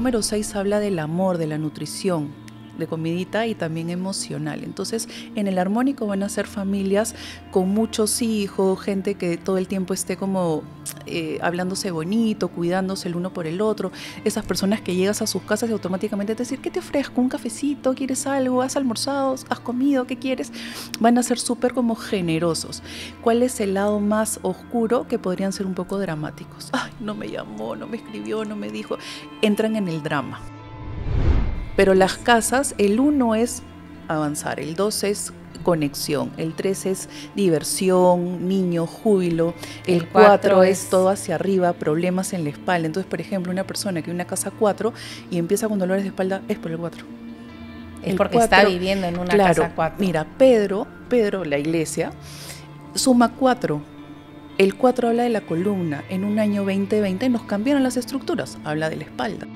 número 6 habla del amor, de la nutrición, de comidita y también emocional. Entonces, en el armónico van a ser familias con muchos hijos, gente que todo el tiempo esté como eh, hablándose bonito, cuidándose el uno por el otro. Esas personas que llegas a sus casas y automáticamente te dicen, ¿qué te ofrezco? ¿Un cafecito? ¿Quieres algo? ¿Has almorzado? ¿Has comido? ¿Qué quieres? Van a ser súper como generosos. ¿Cuál es el lado más oscuro que podrían ser un poco dramáticos? Ay, no me llamó, no me escribió, no me dijo. Entran en el drama. Pero las casas, el uno es avanzar, el dos es conexión, el 3 es diversión, niño, júbilo, el 4 es... todo hacia arriba, problemas en la espalda. Entonces, por ejemplo, una persona que una casa 4 y empieza con dolores de espalda es por el 4. Es porque está viviendo en una casa 4. Mira, Pedro, Pedro, la iglesia, suma 4. El 4 habla de la columna. En un año 2020 nos cambiaron las estructuras, habla de la espalda.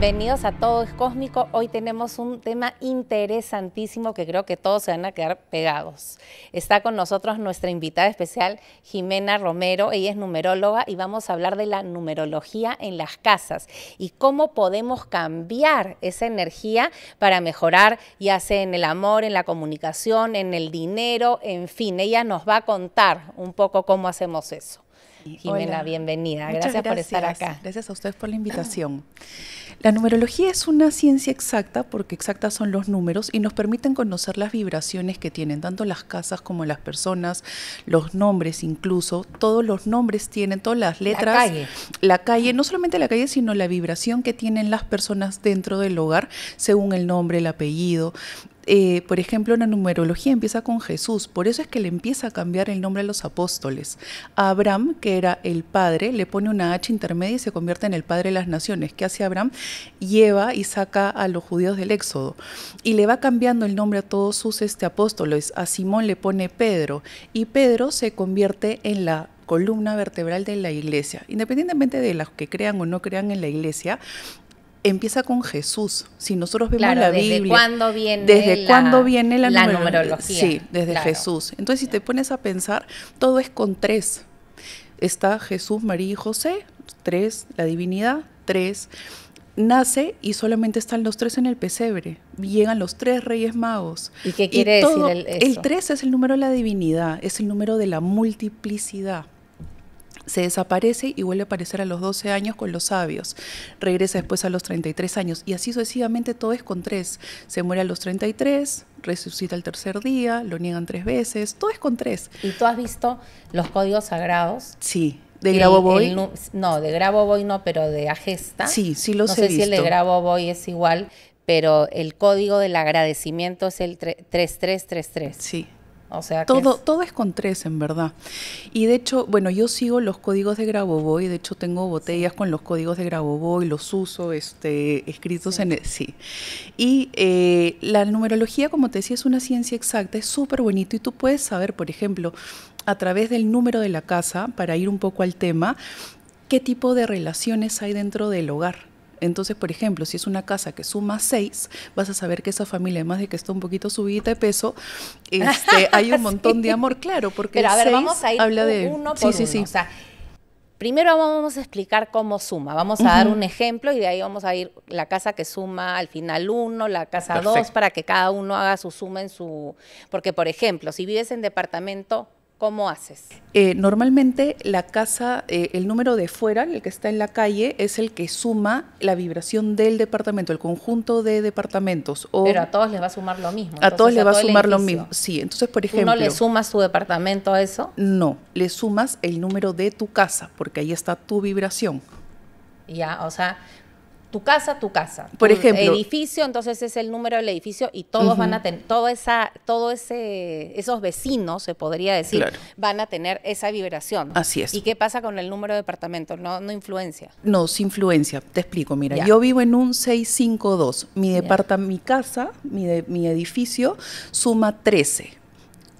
Bienvenidos a Todo es Cósmico. Hoy tenemos un tema interesantísimo que creo que todos se van a quedar pegados. Está con nosotros nuestra invitada especial, Jimena Romero. Ella es numeróloga y vamos a hablar de la numerología en las casas y cómo podemos cambiar esa energía para mejorar, ya sea en el amor, en la comunicación, en el dinero, en fin. Ella nos va a contar un poco cómo hacemos eso. Jimena, bienvenida. Gracias, por estar acá. Gracias a ustedes por la invitación. Ah. La numerología es una ciencia exacta porque exactas son los números y nos permiten conocer las vibraciones que tienen tanto las casas como las personas, los nombres incluso, todos los nombres tienen, todas las letras. La calle. La calle, no solamente la calle, sino la vibración que tienen las personas dentro del hogar según el nombre, el apellido. Eh, por ejemplo, la numerología empieza con Jesús, por eso es que le empieza a cambiar el nombre a los apóstoles. A Abraham, que era el padre, le pone una H intermedia y se convierte en el padre de las naciones. ¿Qué hace Abraham? Lleva y saca a los judíos del Éxodo. Y le va cambiando el nombre a todos sus este, apóstoles. A Simón le pone Pedro y Pedro se convierte en la columna vertebral de la iglesia. Independientemente de los que crean o no crean en la iglesia, empieza con Jesús. Si nosotros vemos la Biblia. ¿Desde cuándo viene la, numerología? Sí, desde Jesús. Entonces, si te pones a pensar, todo es con tres. Está Jesús, María y José, tres, la divinidad, tres. Nace y solamente están los tres en el pesebre. Llegan los tres reyes magos. ¿Y qué quiere decir el, eso? El tres es el número de la divinidad, es el número de la multiplicidad se desaparece y vuelve a aparecer a los 12 años con los sabios, regresa después a los 33 años y así sucesivamente todo es con tres. Se muere a los 33, resucita el tercer día, lo niegan tres veces, todo es con tres. ¿Y tú has visto los códigos sagrados? Sí. ¿De Grabovoi? No, de Grabovoi no, pero de Agesta. Sí, sí los no sé si el de Grabovoi es igual, pero el código del agradecimiento es el 3333. Sí todo, es? todo es con tres, en verdad. Y de hecho, bueno, yo sigo los códigos de Grabovoi, de hecho tengo botellas con los códigos de Grabovoi, los uso este, escritos en... El, sí. Y eh, la numerología, como te decía, es una ciencia exacta, es súper bonito y tú puedes saber, por ejemplo, a través del número de la casa, para ir un poco al tema, qué tipo de relaciones hay dentro del hogar entonces, por ejemplo, si es una casa que suma seis, vas a saber que esa familia, además de que está un poquito subida de peso, este, hay un montón de amor, claro, porque Pero a ver, vamos a ir habla de uno por sí, Sí, o sea, Primero vamos a explicar cómo suma, vamos a dar un ejemplo y de ahí vamos a ir la casa que suma al final uno, la casa dos, para que cada uno haga su suma en su... Porque, por ejemplo, si vives en departamento ¿Cómo haces? Eh, normalmente la casa, eh, el número de fuera, el que está en la calle, es el que suma la vibración del departamento, el conjunto de departamentos. O Pero a todos les va a sumar lo mismo. a todos les va a sumar lo mismo. Sí, entonces, por ejemplo. ¿Tú ¿No le sumas tu departamento a eso? No, le sumas el número de tu casa, porque ahí está tu vibración. Ya, o sea, tu casa, tu casa. Por ejemplo. Edificio, entonces es el número del edificio y todos van a tener, todos esa, todo ese, esos vecinos, se podría decir, van a tener esa vibración. Así es. ¿Y qué pasa con el número de departamentos? No, no influencia. No, sin influencia. Te explico, mira, yo vivo en un 652. Mi departamento, mi casa, mi, mi edificio suma 13.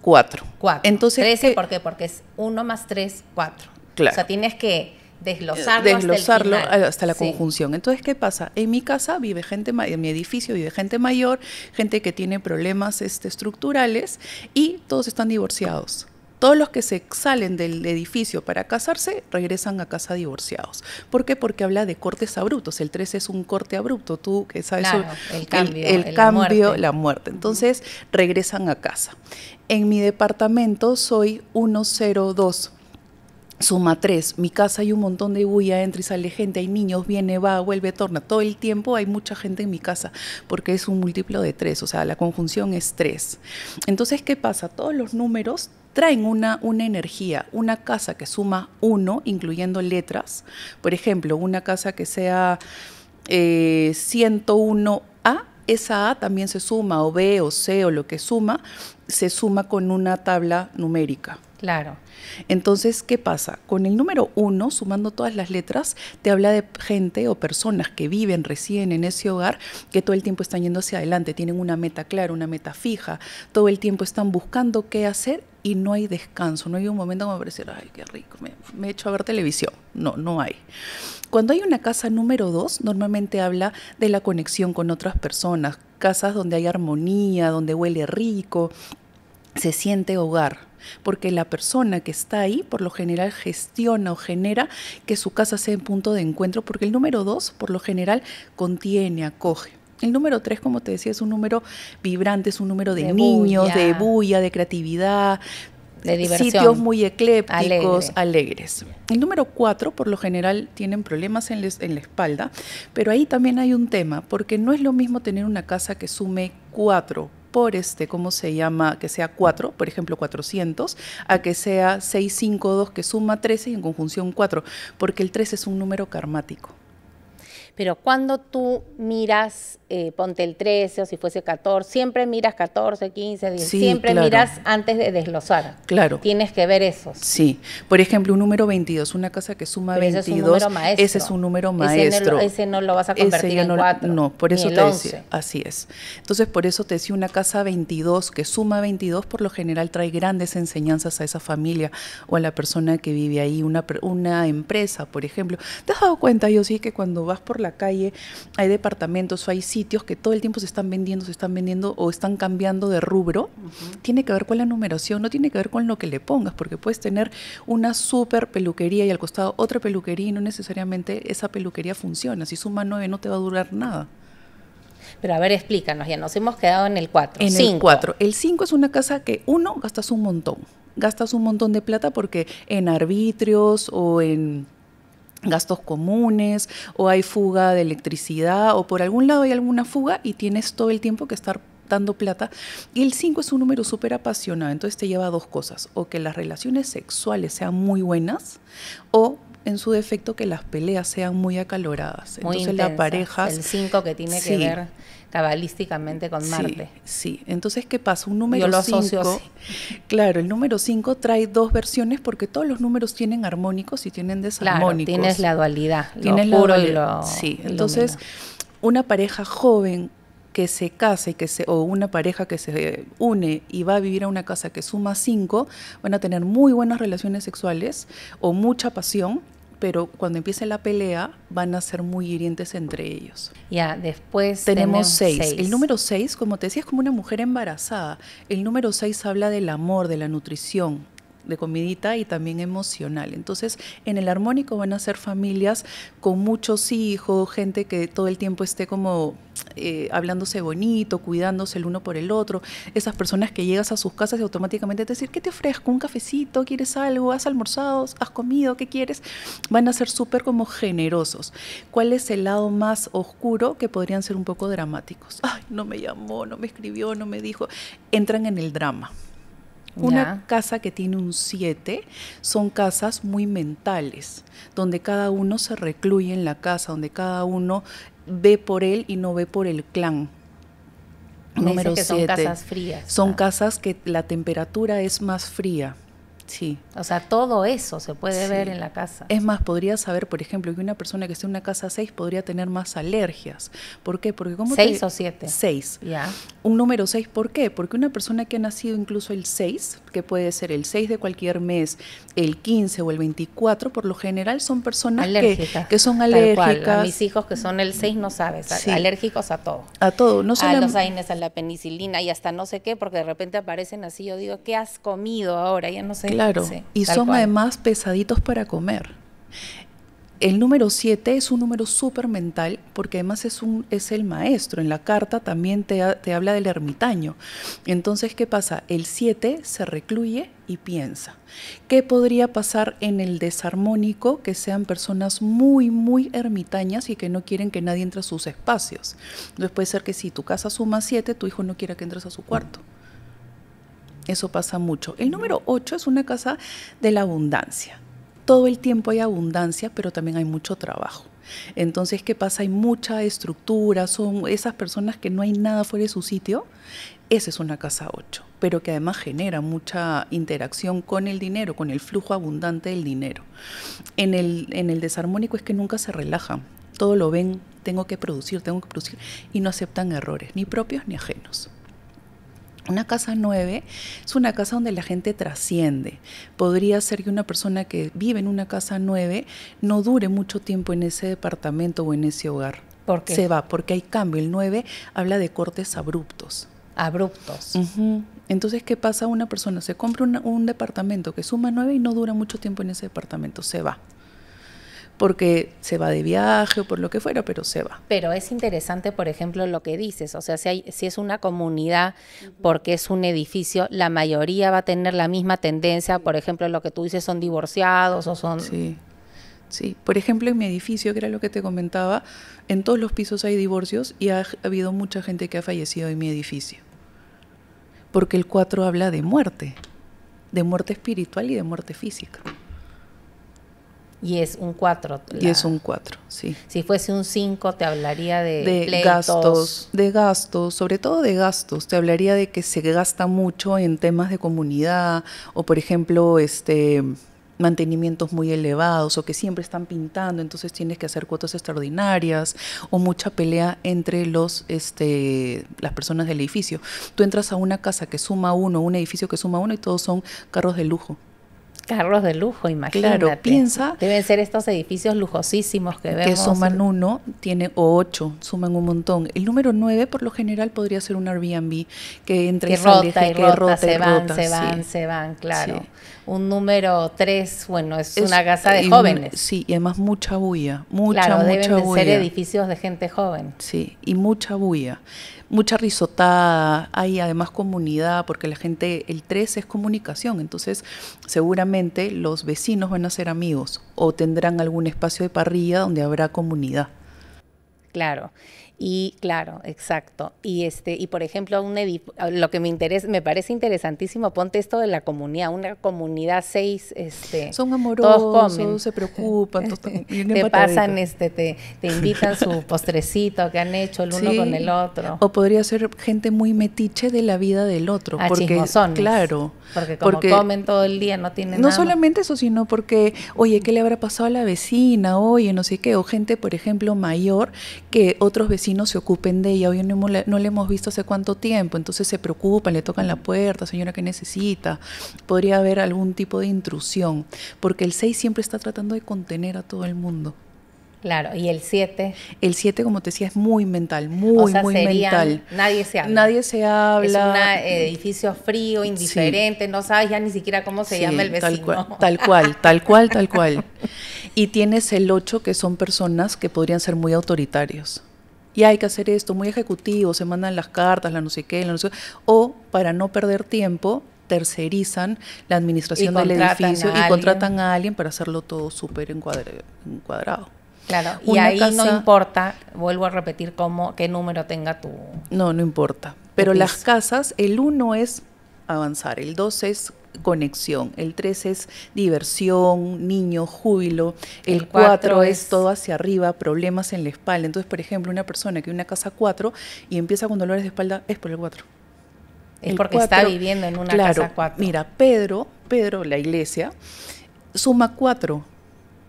4. 4. Entonces, 13, ¿por qué? Porque es 1 más 3, 4. Claro. O sea, tienes que desglosarlo, eh, hasta, la conjunción. Entonces, ¿qué pasa? En mi casa vive gente, en mi edificio vive gente mayor, gente que tiene problemas este, estructurales y todos están divorciados. Todos los que se salen del edificio para casarse regresan a casa divorciados. ¿Por qué? Porque habla de cortes abruptos. El 3 es un corte abrupto, tú que sabes el cambio, la, muerte. la muerte. Entonces regresan a casa. En mi departamento soy 102 Suma tres, mi casa hay un montón de bulla, entra y sale gente, hay niños, viene, va, vuelve, torna. Todo el tiempo hay mucha gente en mi casa porque es un múltiplo de tres, o sea, la conjunción es tres. Entonces, ¿qué pasa? Todos los números traen una, una energía. Una casa que suma uno, incluyendo letras, por ejemplo, una casa que sea 101A, eh, esa A también se suma, o B o C o lo que suma, se suma con una tabla numérica. Claro. Entonces, ¿qué pasa? Con el número uno, sumando todas las letras, te habla de gente o personas que viven, residen en ese hogar, que todo el tiempo están yendo hacia adelante, tienen una meta clara, una meta fija, todo el tiempo están buscando qué hacer y no hay descanso, no hay un momento como para decir, ay, qué rico, me, he hecho a ver televisión. No, no hay. Cuando hay una casa número dos, normalmente habla de la conexión con otras personas, casas donde hay armonía, donde huele rico, se siente hogar, porque la persona que está ahí por lo general gestiona o genera que su casa sea un punto de encuentro, porque el número dos por lo general contiene, acoge. El número tres, como te decía, es un número vibrante, es un número de, niños, de bulla, de creatividad, de diversión. sitios muy eclépticos, alegres. El número cuatro, por lo general, tienen problemas en, en, la espalda, pero ahí también hay un tema, porque no es lo mismo tener una casa que sume cuatro por este, ¿cómo se llama? Que sea 4, por ejemplo 400, a que sea 652 que suma 13 y en conjunción 4, porque el 13 es un número karmático. Pero cuando tú miras eh, ponte el 13 o si fuese 14, siempre miras 14, 15, 10, siempre miras antes de desglosar. Claro. Tienes que ver eso Sí. Por ejemplo, un número 22, una casa que suma 22, ese es un número maestro. Ese, es un número maestro. Ese, no, lo vas a convertir en no, No, por eso te decía, así es. Entonces, por eso te decía, una casa 22 que suma 22 por lo general trae grandes enseñanzas a esa familia o a la persona que vive ahí, una, una empresa, por ejemplo. ¿Te has dado cuenta, yo sí, que cuando vas por la calle hay departamentos o hay sitios que todo el tiempo se están vendiendo, se están vendiendo o están cambiando de rubro, tiene que ver con la numeración, no tiene que ver con lo que le pongas, porque puedes tener una super peluquería y al costado otra peluquería y no necesariamente esa peluquería funciona. Si suma nueve no te va a durar nada. Pero a ver, explícanos, ya nos hemos quedado en el 4. En el 4. El 5 es una casa que uno gastas un montón, gastas un montón de plata porque en arbitrios o en gastos comunes o hay fuga de electricidad o por algún lado hay alguna fuga y tienes todo el tiempo que estar dando plata. Y el 5 es un número súper apasionado, entonces te lleva a dos cosas, o que las relaciones sexuales sean muy buenas o en su defecto que las peleas sean muy acaloradas. Muy Entonces la pareja. El 5 que tiene que ver cabalísticamente con Marte. Sí, sí. entonces, ¿qué pasa? Un número 5... Claro, el número 5 trae dos versiones porque todos los números tienen armónicos y tienen desarmónicos. tienes la dualidad, tienes lo puro Sí, entonces... una pareja joven que se case y que se, o una pareja que se une y va a vivir a una casa que suma cinco, van a tener muy buenas relaciones sexuales o mucha pasión, pero cuando empiece la pelea van a ser muy hirientes entre ellos. Ya, después tenemos, tenemos seis. El número seis, como te decía, es como una mujer embarazada. El número seis habla del amor, de la nutrición, de comidita y también emocional. Entonces, en el armónico van a ser familias con muchos hijos, gente que todo el tiempo esté como eh, hablándose bonito, cuidándose el uno por el otro. Esas personas que llegas a sus casas y automáticamente te decir, ¿qué te ofrezco? ¿Un cafecito? ¿Quieres algo? ¿Has almorzado? ¿Has comido? ¿Qué quieres? Van a ser súper como generosos. ¿Cuál es el lado más oscuro que podrían ser un poco dramáticos? Ay, no me llamó, no me escribió, no me dijo. Entran en el drama. Una casa que tiene un 7 son casas muy mentales, donde cada uno se recluye en la casa, donde cada uno ve por él y no ve por el clan. Número 7. Son casas frías. Son ah. casas que la temperatura es más fría. Sí. O sea, todo eso se puede ver en la casa. Es más, podría saber, por ejemplo, que una persona que esté en una casa 6 podría tener más alergias. ¿Por qué? Porque como... ¿Seis o siete? Seis. Ya. Un número 6, ¿por qué? Porque una persona que ha nacido incluso el 6, que puede ser el 6 de cualquier mes, el 15 o el 24, por lo general son personas que, son alérgicas. A mis hijos que son el 6 no sabes, alérgicos a todo. A todo, no solo... A los aines, a la penicilina y hasta no sé qué, porque de repente aparecen así, yo digo, ¿qué has comido ahora? Ya no sé. Claro, y son además pesaditos para comer. El número 7 es un número súper mental porque además es, un, es el maestro. En la carta también te, habla del ermitaño. Entonces, ¿qué pasa? El 7 se recluye y piensa. ¿Qué podría pasar en el desarmónico que sean personas muy, muy ermitañas y que no quieren que nadie entre a sus espacios? Entonces puede ser que si tu casa suma 7, tu hijo no quiera que entres a su cuarto. Eso pasa mucho. El número 8 es una casa de la abundancia. Todo el tiempo hay abundancia, pero también hay mucho trabajo. Entonces, ¿qué pasa? Hay mucha estructura, son esas personas que no hay nada fuera de su sitio. Esa es una casa 8, pero que además genera mucha interacción con el dinero, con el flujo abundante del dinero. En el, en el desarmónico es que nunca se relajan, todo lo ven, tengo que producir, tengo que producir, y no aceptan errores, ni propios ni ajenos. Una casa 9 es una casa donde la gente trasciende. Podría ser que una persona que vive en una casa 9 no dure mucho tiempo en ese departamento o en ese hogar. ¿Por qué? Se va, porque hay cambio. El 9 habla de cortes abruptos. Abruptos. Entonces, ¿qué pasa? Una persona se compra un departamento que suma nueve y no dura mucho tiempo en ese departamento, se va porque se va de viaje o por lo que fuera, pero se va. Pero es interesante, por ejemplo, lo que dices, o sea, si, si es una comunidad, porque es un edificio, la mayoría va a tener la misma tendencia, por ejemplo, lo que tú dices, son divorciados o son... Sí. Sí, por ejemplo, en mi edificio, que era lo que te comentaba, en todos los pisos hay divorcios y ha habido mucha gente que ha fallecido en mi edificio. Porque el 4 habla de muerte, de muerte espiritual y de muerte física. Y es un 4. Y es un 4, sí. Si fuese un 5, te hablaría de, gastos, de gastos, sobre todo de gastos. Te hablaría de que se gasta mucho en temas de comunidad o, por ejemplo, este mantenimientos muy elevados o que siempre están pintando, entonces tienes que hacer cuotas extraordinarias o mucha pelea entre los este las personas del edificio. Tú entras a una casa que suma uno, un edificio que suma uno y todos son carros de lujo carros de lujo, imagínate. Claro, piensa. Deben ser estos edificios lujosísimos que vemos. Que suman uno, tiene o ocho, suman un montón. El número nueve, por lo general, podría ser un Airbnb que entre sale, y se van, se van, se van, claro. Un número tres, bueno, es, una casa de jóvenes. sí, y además mucha bulla, mucha, mucha deben ser edificios de gente joven. Sí, y mucha bulla mucha risotada, hay además comunidad, porque la gente, el tres es comunicación, entonces seguramente los vecinos van a ser amigos o tendrán algún espacio de parrilla donde habrá comunidad. Claro. Y claro, exacto. Y este, y por ejemplo, un lo que me interesa, me parece interesantísimo, ponte esto de la comunidad, una comunidad seis, este, son amorosos, todos se preocupan, te pasan, este, te, te invitan su postrecito que han hecho el uno con el otro. O podría ser gente muy metiche de la vida del otro, ah, porque son claro, porque como comen todo el día no tienen. No solamente eso, sino porque, oye, ¿qué le habrá pasado a la vecina? Oye, no sé qué, o gente, por ejemplo, mayor que otros vecinos no se ocupen de ella, hoy no, no, le hemos visto hace cuánto tiempo, entonces se preocupan, le tocan la puerta, señora, que necesita? Podría haber algún tipo de intrusión, porque el 6 siempre está tratando de contener a todo el mundo. Claro, y el 7. El 7, como te decía, es muy mental, muy, muy mental. Nadie se habla. Nadie se habla. Es un edificio frío, indiferente, no sabes ya ni siquiera cómo se llama el vecino. Tal cual, tal cual, tal cual, tal cual. Y tienes el 8, que son personas que podrían ser muy autoritarios y hay que hacer esto, muy ejecutivo, se mandan las cartas, la no sé qué, la no sé qué, o para no perder tiempo, tercerizan la administración del edificio y contratan a alguien para hacerlo todo súper encuadrado. Claro, y ahí no importa, vuelvo a repetir, cómo, qué número tenga tu... No, no importa. Pero las casas, el uno es avanzar, el 2 es conexión, el 3 es diversión, niño, júbilo, el 4 es... todo hacia arriba, problemas en la espalda. Entonces, por ejemplo, una persona que vive en una casa 4 y empieza con dolores de espalda es por el 4. Es porque está viviendo en una casa 4. Mira, Pedro, Pedro, la iglesia, suma 4.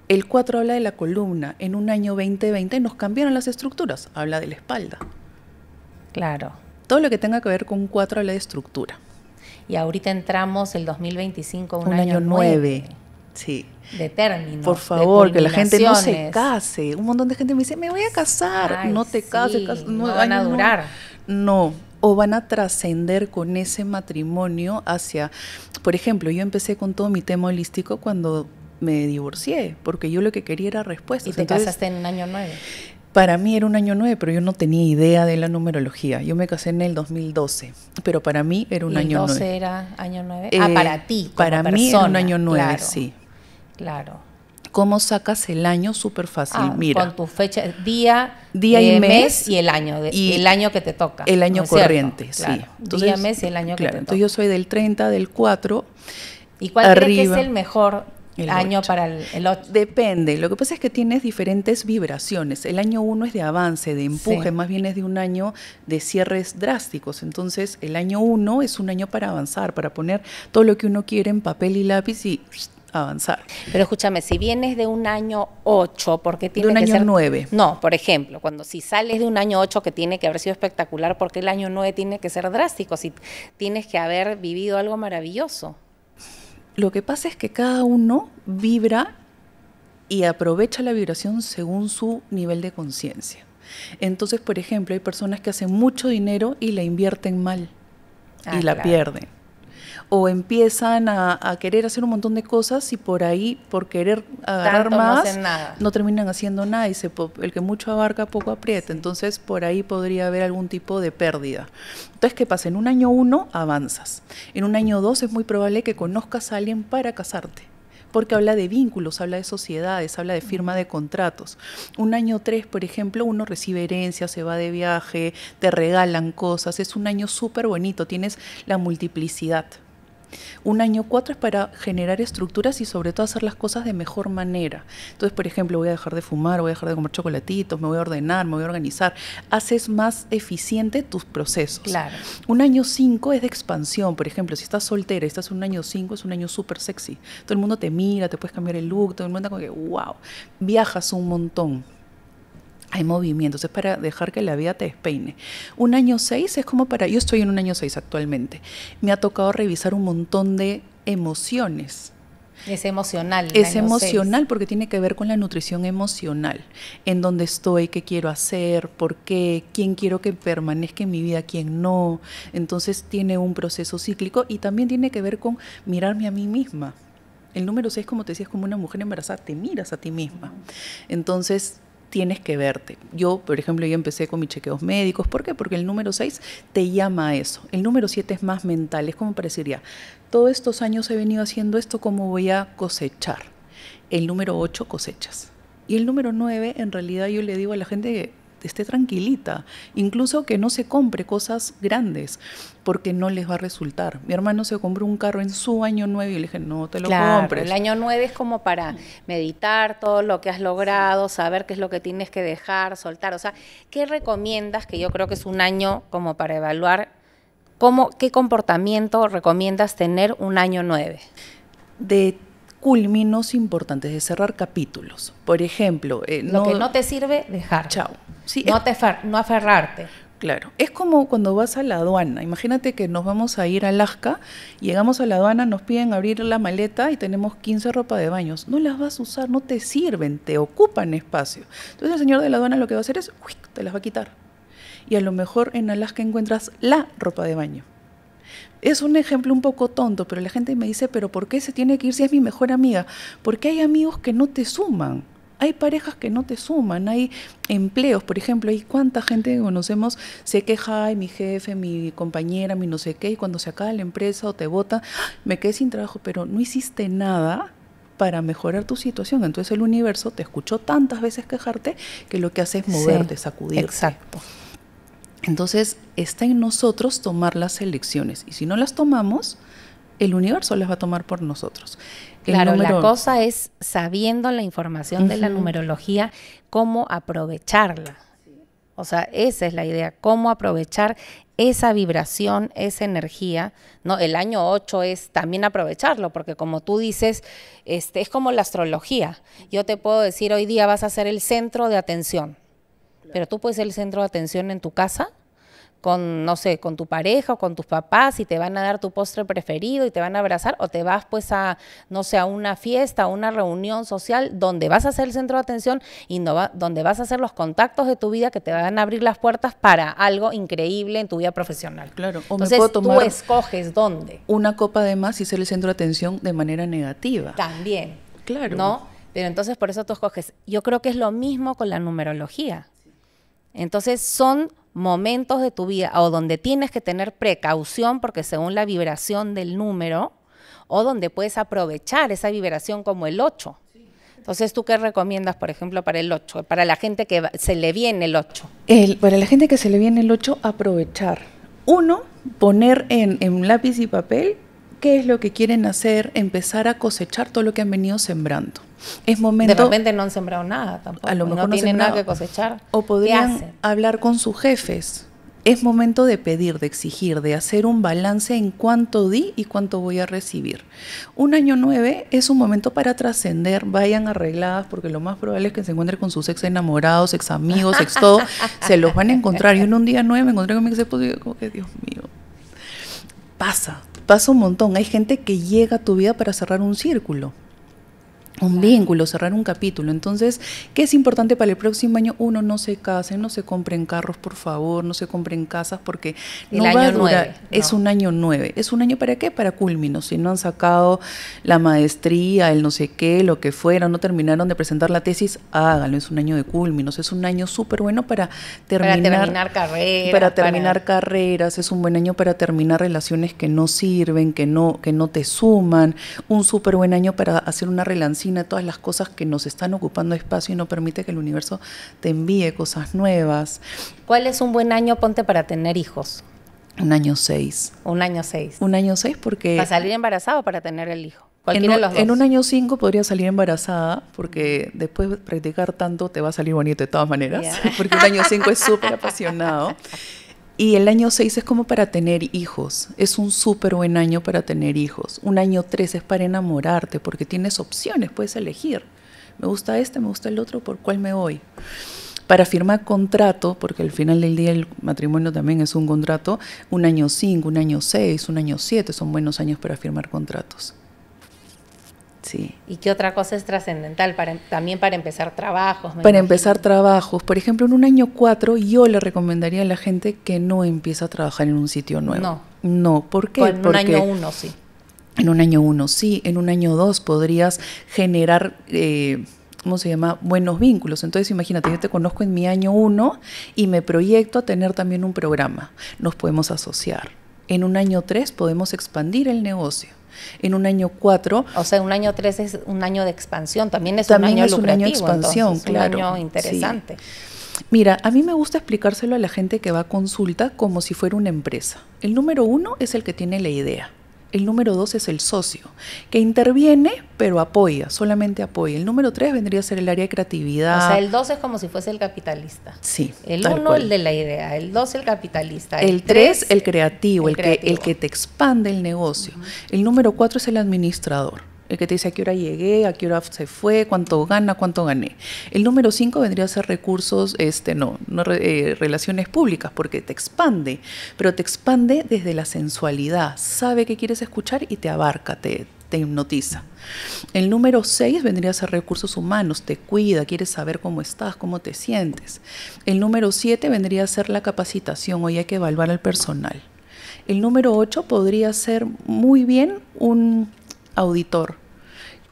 El 4 habla de la columna. En un año 2020 nos cambiaron las estructuras, habla de la espalda. Claro. Todo lo que tenga que ver con 4 habla de estructura y ahorita entramos el 2025, un, un año, nueve. Sí. De términos. Por favor, que la gente no se case. Un montón de gente me dice, me voy a casar. no te cases, no, van a durar. no. o van a trascender con ese matrimonio hacia, por ejemplo, yo empecé con todo mi tema holístico cuando me divorcié, porque yo lo que quería era respuesta ¿Y te casaste en un año nueve para mí era un año nueve, pero yo no tenía idea de la numerología. Yo me casé en el 2012, pero para mí era un año año 12 era año nueve? ah, eh, para ti. para mí era un año nueve, sí. Claro. ¿Cómo sacas el año? Súper fácil, ah, mira. Con tu fecha, día, día y eh, mes, y el año, y el año que te toca. El año corriente, sí. día, mes y el año que te toca. Entonces yo soy del 30, del 4. ¿Y cuál crees que es el mejor el año para el, Depende, lo que pasa es que tienes diferentes vibraciones. El año 1 es de avance, de empuje, más bien es de un año de cierres drásticos. Entonces, el año 1 es un año para avanzar, para poner todo lo que uno quiere en papel y lápiz y avanzar. Pero escúchame, si vienes de un año 8, porque tiene de ser 9? No, por ejemplo, cuando si sales de un año 8 que tiene que haber sido espectacular, porque el año 9 tiene que ser drástico, si tienes que haber vivido algo maravilloso. Lo que pasa es que cada uno vibra y aprovecha la vibración según su nivel de conciencia. Entonces, por ejemplo, hay personas que hacen mucho dinero y la invierten mal y ah, la pierden o empiezan a, querer hacer un montón de cosas y por ahí, por querer agarrar más, no, terminan haciendo nada y el que mucho abarca poco aprieta. Entonces, por ahí podría haber algún tipo de pérdida. Entonces, ¿qué pasa? En un año uno avanzas. En un año dos es muy probable que conozcas a alguien para casarte porque habla de vínculos, habla de sociedades, habla de firma de contratos. Un año tres, por ejemplo, uno recibe herencia, se va de viaje, te regalan cosas, es un año súper bonito, tienes la multiplicidad. Un año cuatro es para generar estructuras y sobre todo hacer las cosas de mejor manera. Entonces, por ejemplo, voy a dejar de fumar, voy a dejar de comer chocolatitos, me voy a ordenar, me voy a organizar. Haces más eficiente tus procesos. Claro. Un año cinco es de expansión. Por ejemplo, si estás soltera y estás un año cinco, es un año súper sexy. Todo el mundo te mira, te puedes cambiar el look, todo el mundo está como que, wow, viajas un montón hay movimientos. es para dejar que la vida te despeine. Un año 6 es como para, yo estoy en un año 6 actualmente, me ha tocado revisar un montón de emociones. Es emocional. Es emocional porque tiene que ver con la nutrición emocional, en dónde estoy, qué quiero hacer, por qué, quién quiero que permanezca en mi vida, quién no. Entonces tiene un proceso cíclico y también tiene que ver con mirarme a mí misma. El número 6, como te decía, es como una mujer embarazada, te miras a ti misma. Entonces tienes que verte. Yo, por ejemplo, ya empecé con mis chequeos médicos. ¿Por qué? Porque el número 6 te llama a eso. El número 7 es más mental. Es como parecería, todos estos años he venido haciendo esto, ¿cómo voy a cosechar? El número 8 cosechas. Y el número 9, en realidad yo le digo a la gente que esté tranquilita, incluso que no se compre cosas grandes, porque no les va a resultar. Mi hermano se compró un carro en su año 9 y le dije, no te lo compres. El año 9 es como para meditar todo lo que has logrado, saber qué es lo que tienes que dejar, soltar. O sea, ¿qué recomiendas? Que yo creo que es un año como para evaluar. ¿Cómo, ¿Qué comportamiento recomiendas tener un año 9? De culminos importantes, de cerrar capítulos. Por ejemplo, eh, lo que no te sirve, dejar. Chao no, no aferrarte. Claro, es como cuando vas a la aduana. Imagínate que nos vamos a ir a Alaska, llegamos a la aduana, nos piden abrir la maleta y tenemos 15 ropa de baños. No las vas a usar, no te sirven, te ocupan espacio. Entonces el señor de la aduana lo que va a hacer es, te las va a quitar. Y a lo mejor en Alaska encuentras la ropa de baño. Es un ejemplo un poco tonto, pero la gente me dice, pero ¿por qué se tiene que ir si es mi mejor amiga? Porque hay amigos que no te suman. Hay parejas que no te suman, hay empleos, por ejemplo, hay cuánta gente que conocemos se queja, ay, mi jefe, mi compañera, mi no sé qué, y cuando se acaba la empresa o te vota, me quedé sin trabajo, pero no hiciste nada para mejorar tu situación. Entonces el universo te escuchó tantas veces quejarte que lo que hace es moverte, sacudirte. Exacto. Entonces está en nosotros tomar las elecciones y si no las tomamos, el universo las va a tomar por nosotros. claro, la cosa es sabiendo la información de la numerología, cómo aprovecharla. O sea, esa es la idea, cómo aprovechar esa vibración, esa energía, ¿no? El año 8 es también aprovecharlo, porque como tú dices, este, es como la astrología. Yo te puedo decir, hoy día vas a ser el centro de atención, pero tú puedes ser el centro de atención en tu casa, con, no sé, con tu pareja o con tus papás y te van a dar tu postre preferido y te van a abrazar o te vas pues a, no sé, a una fiesta, o una reunión social donde vas a ser el centro de atención y no va, donde vas a hacer los contactos de tu vida que te van a abrir las puertas para algo increíble en tu vida profesional. Claro, o Entonces, me tú escoges dónde. Una copa de más y ser el centro de atención de manera negativa. También. Claro. ¿No? Pero entonces por eso tú escoges. Yo creo que es lo mismo con la numerología. Entonces son momentos de tu vida o donde tienes que tener precaución porque según la vibración del número o donde puedes aprovechar esa vibración como el 8. Entonces, ¿tú qué recomiendas, por ejemplo, para el 8? Para la gente que se le viene el 8. para la gente que se le viene el 8, aprovechar. Uno, poner en, en lápiz y papel qué es lo que quieren hacer, empezar a cosechar todo lo que han venido sembrando. Es momento. De no han sembrado nada tampoco. A lo mejor no, tienen nada que cosechar. O podrían hablar con sus jefes. Es momento de pedir, de exigir, de hacer un balance en cuánto di y cuánto voy a recibir. Un año nueve es un momento para trascender, vayan arregladas, porque lo más probable es que se encuentren con sus ex enamorados, ex amigos, ex todo, se los van a encontrar. Y en un día nueve me encontré con mi ex esposo y digo, que Dios mío, pasa, pasa un montón. Hay gente que llega a tu vida para cerrar un círculo un vínculo, cerrar un capítulo. Entonces, ¿qué es importante para el próximo año? Uno, no se casen, no se compren carros, por favor, no se compren casas, porque el año Es un año nueve. ¿Es un año para qué? Para culminos. Si no han sacado la maestría, el no sé qué, lo que fuera, no terminaron de presentar la tesis, háganlo. Es un año de culminos. Es un año súper bueno para terminar. Para carreras. Para terminar carreras. Es un buen año para terminar relaciones que no sirven, que no, que no te suman. Un súper buen año para hacer una relación todas las cosas que nos están ocupando espacio y no permite que el universo te envíe cosas nuevas. ¿Cuál es un buen año, ponte, para tener hijos? Un año seis. Un año seis. Un año seis porque... ¿Para salir embarazado para tener el hijo? En un, año 5 podría salir embarazada porque después de practicar tanto te va a salir bonito de todas maneras, porque un año 5 es súper apasionado. Y el año 6 es como para tener hijos, es un súper buen año para tener hijos. Un año 3 es para enamorarte porque tienes opciones, puedes elegir. Me gusta este, me gusta el otro, ¿por cuál me voy? Para firmar contrato, porque al final del día el matrimonio también es un contrato, un año 5, un año 6, un año 7 son buenos años para firmar contratos. ¿Y qué otra cosa es trascendental para, em, también para empezar trabajos? Para empezar trabajos. Por ejemplo, en un año 4 yo le recomendaría a la gente que no empiece a trabajar en un sitio nuevo. No. No, ¿por qué? en Porque en un año 1 sí. En un año 1 sí, en un año 2 podrías generar... Eh, ¿cómo se llama? Buenos vínculos. Entonces, imagínate, yo te conozco en mi año 1 y me proyecto a tener también un programa. Nos podemos asociar. En un año 3 podemos expandir el negocio en un año 4. O sea, un año 3 es un año de expansión, también es un año lucrativo, un año expansión, claro. Un año interesante. Mira, a mí me gusta explicárselo a la gente que va a consulta como si fuera una empresa. El número uno es el que tiene la idea. El número dos es el socio, que interviene pero apoya, solamente apoya. El número tres vendría a ser el área de creatividad. O sea, el dos es como si fuese el capitalista. Sí. El uno el de la idea, el dos el capitalista. El, tres, el creativo, el, Que, el que te expande el negocio. El número cuatro es el administrador el que te dice a qué hora llegué, a qué hora se fue, cuánto gana, cuánto gané. El número 5 vendría a ser recursos, este, no, no eh, relaciones públicas, porque te expande, pero te expande desde la sensualidad, sabe qué quieres escuchar y te abarca, te, te hipnotiza. El número 6 vendría a ser recursos humanos, te cuida, quiere saber cómo estás, cómo te sientes. El número 7 vendría a ser la capacitación, hoy hay que evaluar al personal. El número 8 podría ser muy bien un auditor.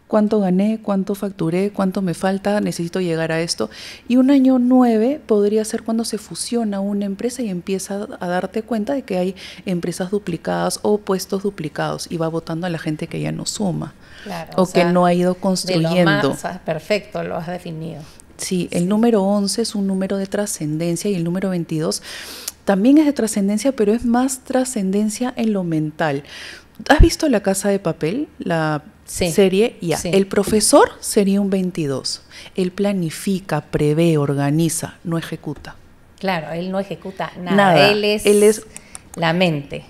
¿Cuánto gané? ¿Cuánto facturé? ¿Cuánto me falta? Necesito llegar a esto. Y un año nueve podría ser cuando se fusiona una empresa y empieza a darte cuenta de que hay empresas duplicadas o puestos duplicados y va votando a la gente que ya no suma o, que no ha ido construyendo. perfecto, lo has definido. Sí, el número 11 es un número de trascendencia y el número 22 también es de trascendencia, pero es más trascendencia en lo mental. ¿Has visto La Casa de Papel? La serie. El profesor sería un 22. Él planifica, prevé, organiza, no ejecuta. Claro, él no ejecuta nada. Él, es la mente.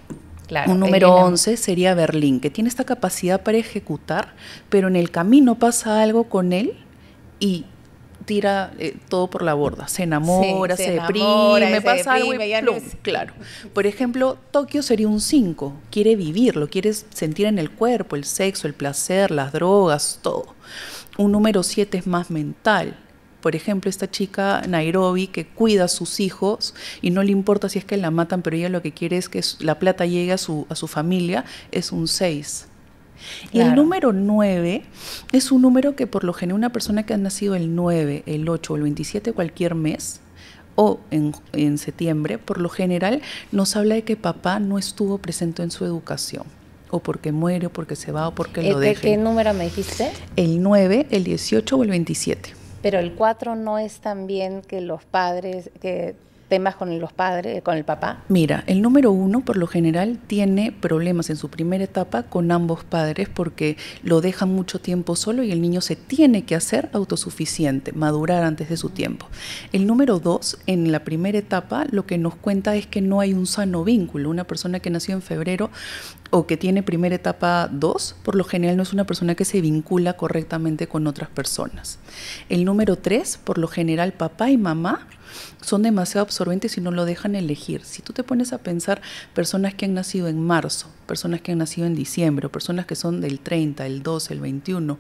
Claro, un número 11 sería Berlín, que tiene esta capacidad para ejecutar, pero en el camino pasa algo con él y tira eh, todo por la borda, se enamora, se, deprime, me pasa algo y claro. Por ejemplo, Tokio sería un 5, quiere vivirlo, quiere sentir en el cuerpo el sexo, el placer, las drogas, todo. Un número 7 es más mental, por ejemplo, esta chica Nairobi que cuida a sus hijos y no le importa si es que la matan, pero ella lo que quiere es que la plata llegue a su, a su familia, es un 6. Y El número 9 es un número que por lo general una persona que ha nacido el 9, el 8 o el 27 cualquier mes o en, en septiembre, por lo general nos habla de que papá no estuvo presente en su educación o porque muere, o porque se va, o porque lo eh, deja. ¿Qué número me dijiste? El 9, el 18 o el 27. Pero el 4 no es también que los padres, que temas con los padres, con el papá? Mira, el número uno por lo general tiene problemas en su primera etapa con ambos padres porque lo dejan mucho tiempo solo y el niño se tiene que hacer autosuficiente, madurar antes de su tiempo. El número dos, en la primera etapa, lo que nos cuenta es que no hay un sano vínculo. Una persona que nació en febrero o que tiene primera etapa 2, por lo general no es una persona que se vincula correctamente con otras personas. El número tres, por lo general papá y mamá son demasiado absorbentes y no lo dejan elegir. Si tú te pones a pensar personas que han nacido en marzo, personas que han nacido en diciembre, personas que son del 30, el 12, el 21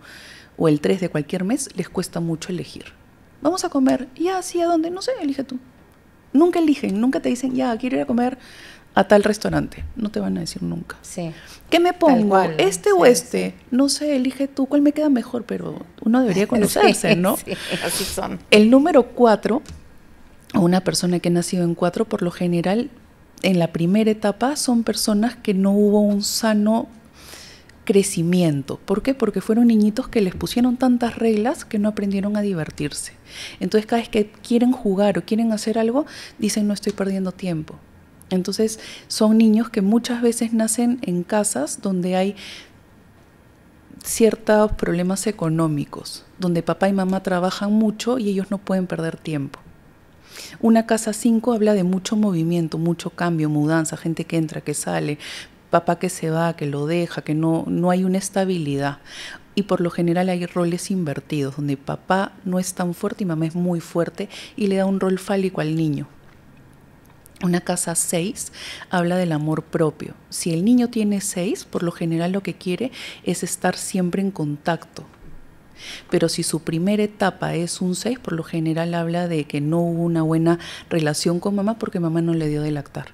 o el 3 de cualquier mes, les cuesta mucho elegir. Vamos a comer, y así a dónde, no sé, elige tú. Nunca eligen, nunca te dicen, ya, quiero ir a comer a tal restaurante. No te van a decir nunca. Sí. ¿Qué me pongo? ¿Este o este? No sé, elige tú cuál me queda mejor, pero uno debería conocerse, ¿no? así son. El número cuatro una persona que ha nacido en cuatro, por lo general, en la primera etapa son personas que no hubo un sano crecimiento. ¿Por qué? Porque fueron niñitos que les pusieron tantas reglas que no aprendieron a divertirse. Entonces cada vez que quieren jugar o quieren hacer algo, dicen no estoy perdiendo tiempo. Entonces son niños que muchas veces nacen en casas donde hay ciertos problemas económicos, donde papá y mamá trabajan mucho y ellos no pueden perder tiempo. Una casa 5 habla de mucho movimiento, mucho cambio, mudanza, gente que entra, que sale, papá que se va, que lo deja, que no, no hay una estabilidad. Y por lo general hay roles invertidos, donde papá no es tan fuerte y mamá es muy fuerte y le da un rol fálico al niño. Una casa 6 habla del amor propio. Si el niño tiene 6, por lo general lo que quiere es estar siempre en contacto pero si su primera etapa es un 6, por lo general habla de que no hubo una buena relación con mamá porque mamá no le dio de lactar.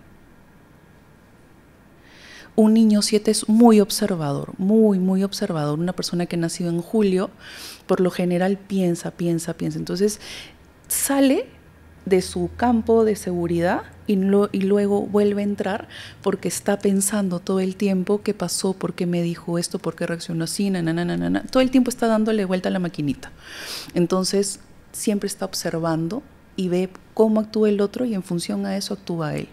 Un niño 7 es muy observador, muy, muy observador. Una persona que nació en julio, por lo general piensa, piensa, piensa. Entonces sale de su campo de seguridad y, luego vuelve a entrar porque está pensando todo el tiempo qué pasó, por qué me dijo esto, por qué reaccionó así, na, todo el tiempo está dándole vuelta a la maquinita. Entonces, siempre está observando y ve cómo actúa el otro y en función a eso actúa él.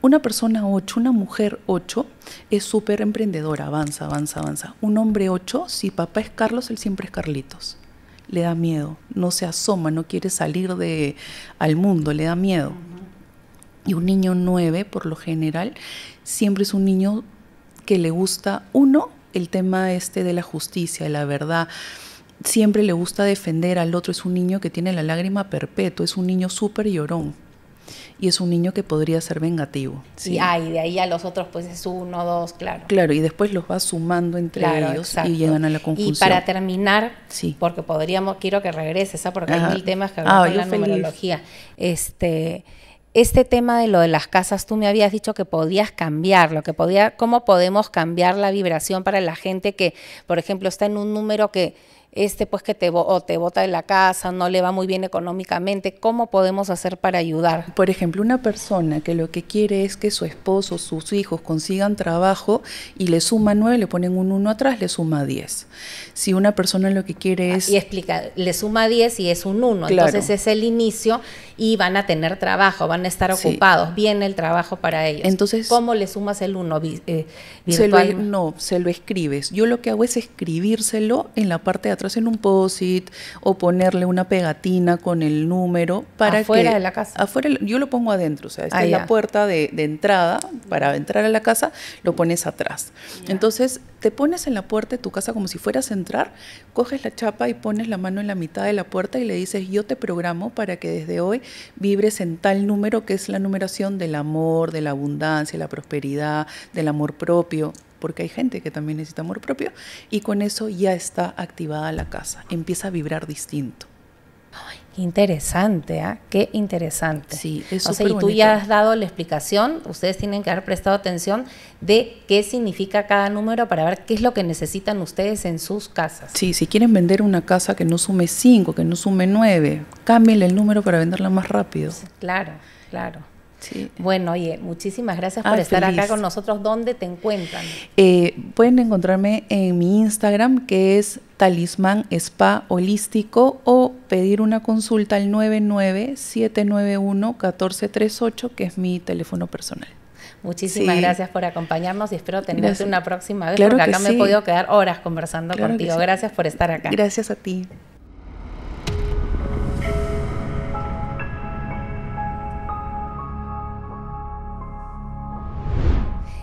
Una persona 8, una mujer 8, es súper emprendedora, avanza, avanza, avanza. Un hombre 8, si papá es Carlos, él siempre es Carlitos le da miedo, no se asoma, no quiere salir de, al mundo, le da miedo. Y un niño nueve, por lo general, siempre es un niño que le gusta, uno, el tema este de la justicia, de la verdad. Siempre le gusta defender al otro. Es un niño que tiene la lágrima perpetua, es un niño súper llorón. Y es un niño que podría ser vengativo. ¿sí? Y, ah, y de ahí a los otros, pues es uno, dos, claro. Claro, y después los va sumando entre ellos exacto. y llegan a la conclusión. Y para terminar, porque podríamos, quiero que regreses, ¿ah? porque hay mil temas que ah, hablan de la numerología. Este, este tema de lo de las casas, tú me habías dicho que podías cambiarlo, que podía, cómo podemos cambiar la vibración para la gente que, por ejemplo, está en un número que este pues que te, te bota de la casa, no le va muy bien económicamente, ¿cómo podemos hacer para ayudar? Por ejemplo, una persona que lo que quiere es que su esposo, sus hijos consigan trabajo y le suma nueve le ponen un 1 atrás, le suma 10. Si una persona lo que quiere ah, es... Y explica, le suma 10 y es un 1, entonces es el inicio y van a tener trabajo, van a estar ocupados, viene el trabajo para ellos. Entonces, ¿cómo le sumas el 1 eh, e-, no, se lo escribes. Yo lo que hago es escribírselo en la parte de atrás en un POSIT o ponerle una pegatina con el número para afuera de la casa. Afuera, yo lo pongo adentro, o sea, esta ah, la puerta de, entrada para entrar a la casa, lo pones atrás. Entonces, te pones en la puerta de tu casa como si fueras a entrar, coges la chapa y pones la mano en la mitad de la puerta y le dices, yo te programo para que desde hoy vibres en tal número que es la numeración del amor, de la abundancia, la prosperidad, del amor propio porque hay gente que también necesita amor propio, y con eso ya está activada la casa, empieza a vibrar distinto. Ay, qué interesante, ¿ah? Qué interesante. Sí, es O sea, y tú ya has dado la explicación, ustedes tienen que haber prestado atención de qué significa cada número para ver qué es lo que necesitan ustedes en sus casas. Sí, si quieren vender una casa que no sume 5, que no sume 9, cámbienle el número para venderla más rápido. claro, claro. Sí. Bueno, oye, muchísimas gracias ah, por estar acá con nosotros. ¿Dónde te encuentran? Eh, pueden encontrarme en mi Instagram, que es talismán spa holístico, o pedir una consulta al 99791-1438, que es mi teléfono personal. Muchísimas gracias por acompañarnos y espero tenerte una próxima vez, porque acá me he podido quedar horas conversando contigo. Gracias por estar acá. Gracias a ti.